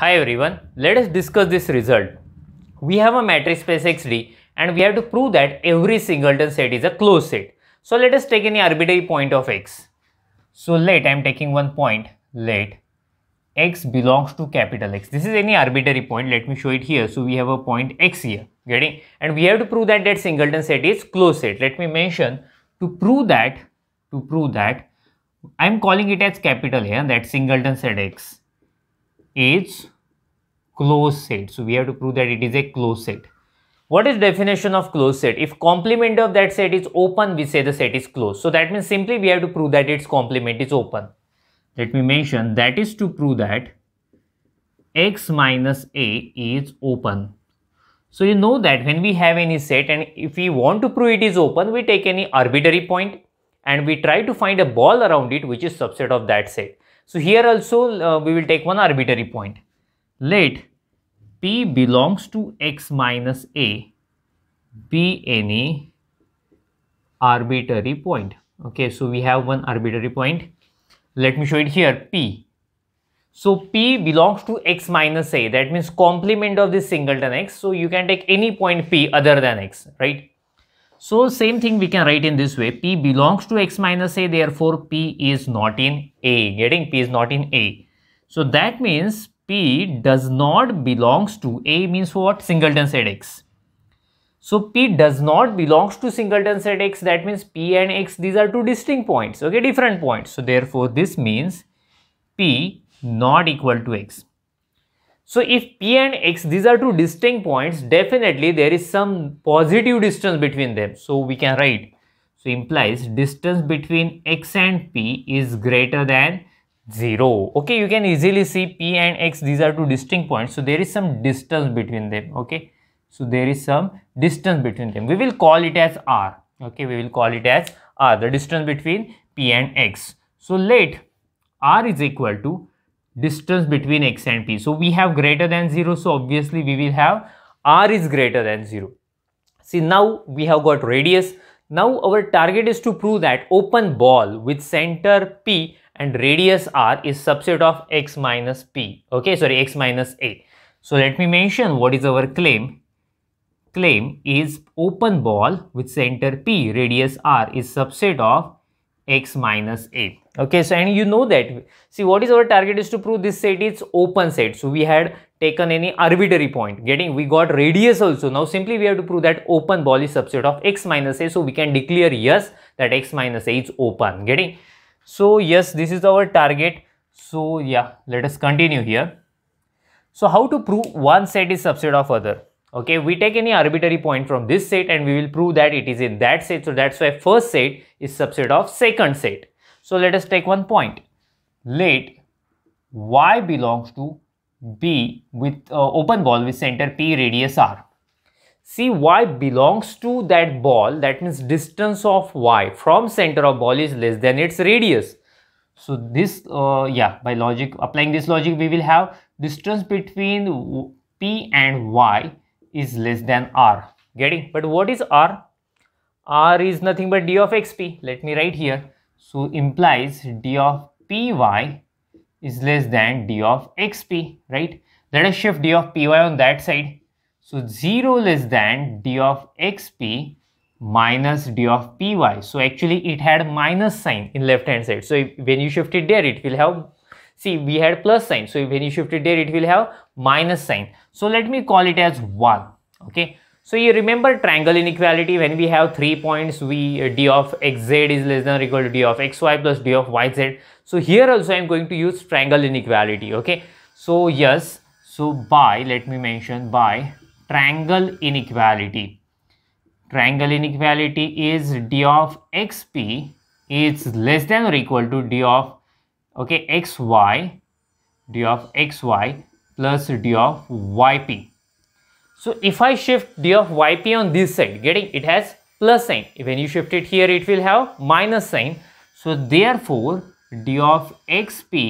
Hi everyone, let us discuss this result. We have a matrix space XD and we have to prove that every singleton set is a closed set. So let us take any arbitrary point of x. So let, I am taking one point, let x belongs to capital X. This is any arbitrary point, let me show it here. So we have a point x here, getting? And we have to prove that that singleton set is closed set. Let me mention, to prove that, to prove that, I am calling it as capital here, that singleton set x is closed set. So we have to prove that it is a closed set. What is definition of closed set? If complement of that set is open, we say the set is closed. So that means simply we have to prove that its complement is open. Let me mention that is to prove that x minus a is open. So you know that when we have any set and if we want to prove it is open, we take any arbitrary point and we try to find a ball around it which is subset of that set. So here also uh, we will take one arbitrary point. Let P belongs to x minus a be any arbitrary point. Okay, so we have one arbitrary point. Let me show it here, P. So P belongs to x minus a. That means complement of this singleton x. So you can take any point P other than x, right? So same thing we can write in this way. P belongs to x minus a. Therefore, P is not in A. Getting P is not in A. So that means P does not belongs to A means what? Singleton set X. So P does not belongs to singleton set X. That means P and X these are two distinct points. Okay, different points. So therefore this means P not equal to X. So if P and X, these are two distinct points, definitely there is some positive distance between them. So we can write, so implies distance between X and P is greater than 0. Okay, you can easily see P and X, these are two distinct points. So there is some distance between them. Okay, so there is some distance between them. We will call it as R. Okay, we will call it as R, the distance between P and X. So let R is equal to distance between x and p. So we have greater than 0. So obviously we will have r is greater than 0. See now we have got radius. Now our target is to prove that open ball with center p and radius r is subset of x minus p. Okay, sorry, x minus a. So let me mention what is our claim. Claim is open ball with center p, radius r is subset of x minus a okay so and you know that see what is our target is to prove this set is open set so we had taken any arbitrary point getting we got radius also now simply we have to prove that open ball is subset of x minus a so we can declare yes that x minus a is open getting so yes this is our target so yeah let us continue here so how to prove one set is subset of other okay we take any arbitrary point from this set and we will prove that it is in that set so that's why first set is subset of second set so let us take one point let y belongs to b with uh, open ball with center p radius r see y belongs to that ball that means distance of y from center of ball is less than its radius so this uh, yeah by logic applying this logic we will have distance between p and y is less than r getting but what is r r is nothing but d of xp let me write here so implies d of py is less than d of xp right let us shift d of py on that side so 0 less than d of xp minus d of py so actually it had minus sign in left hand side so if, when you shift it there it will have See, we had plus sign. So when you shift it there, it will have minus sign. So let me call it as 1. Okay. So you remember triangle inequality when we have three points, we uh, d of xz is less than or equal to d of xy plus d of yz. So here also I'm going to use triangle inequality. Okay. So yes, so by, let me mention by triangle inequality. Triangle inequality is d of xp is less than or equal to d of okay xy d of xy plus d of yp so if i shift d of yp on this side getting it has plus sign when you shift it here it will have minus sign so therefore d of xp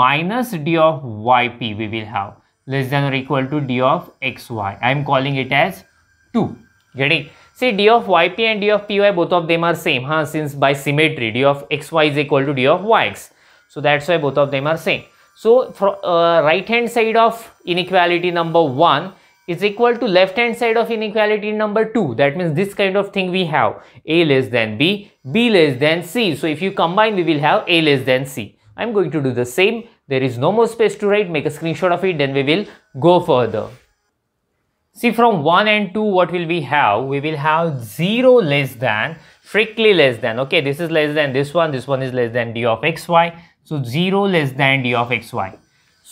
minus d of yp we will have less than or equal to d of xy i'm calling it as 2 getting See, d of yp and d of py, both of them are same, huh? since by symmetry, d of xy is equal to d of yx. So that's why both of them are same. So for, uh, right hand side of inequality number 1 is equal to left hand side of inequality number 2. That means this kind of thing we have A less than B, B less than C. So if you combine we will have A less than C. I'm going to do the same. There is no more space to write. Make a screenshot of it. Then we will go further. See from 1 and 2 what will we have? We will have 0 less than strictly less than okay this is less than this one this one is less than d of xy so 0 less than d of xy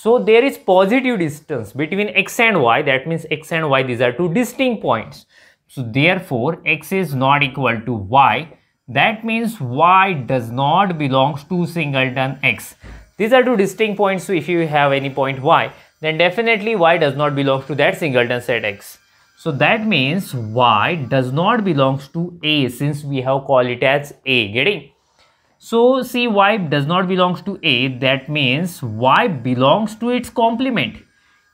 so there is positive distance between x and y that means x and y these are two distinct points so therefore x is not equal to y that means y does not belongs to singleton x these are two distinct points so if you have any point y then definitely y does not belongs to that singleton set x so that means y does not belongs to a since we have called it as a getting. So see y does not belongs to a that means y belongs to its complement.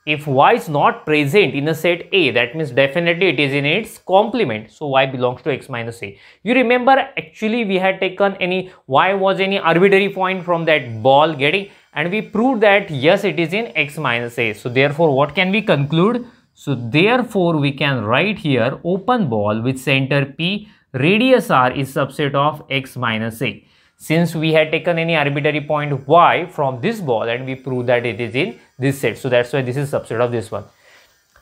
If y is not present in a set a that means definitely it is in its complement. So y belongs to x minus a. You remember actually we had taken any y was any arbitrary point from that ball getting and we proved that yes it is in x minus a. So therefore what can we conclude? So therefore we can write here open ball with center P radius r is subset of x minus a. Since we had taken any arbitrary point y from this ball and we prove that it is in this set. So that's why this is subset of this one.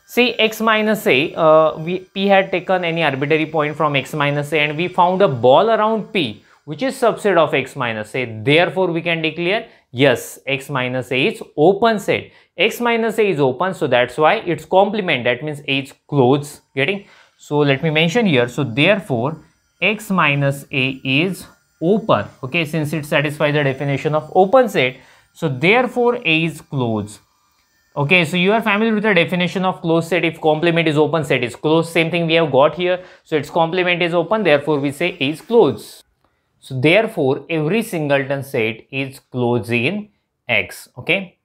Say x minus a, uh, we, P had taken any arbitrary point from x minus a and we found a ball around P which is subset of x minus a. Therefore, we can declare yes, x minus a is open set. x minus a is open, so that's why its complement, that means a is closed, getting? So, let me mention here, so therefore, x minus a is open, okay, since it satisfies the definition of open set. So, therefore, a is closed. Okay, so you are familiar with the definition of closed set. If complement is open, set is closed. Same thing we have got here. So its complement is open, therefore we say A is closed. So therefore, every singleton set is closed in X. Okay.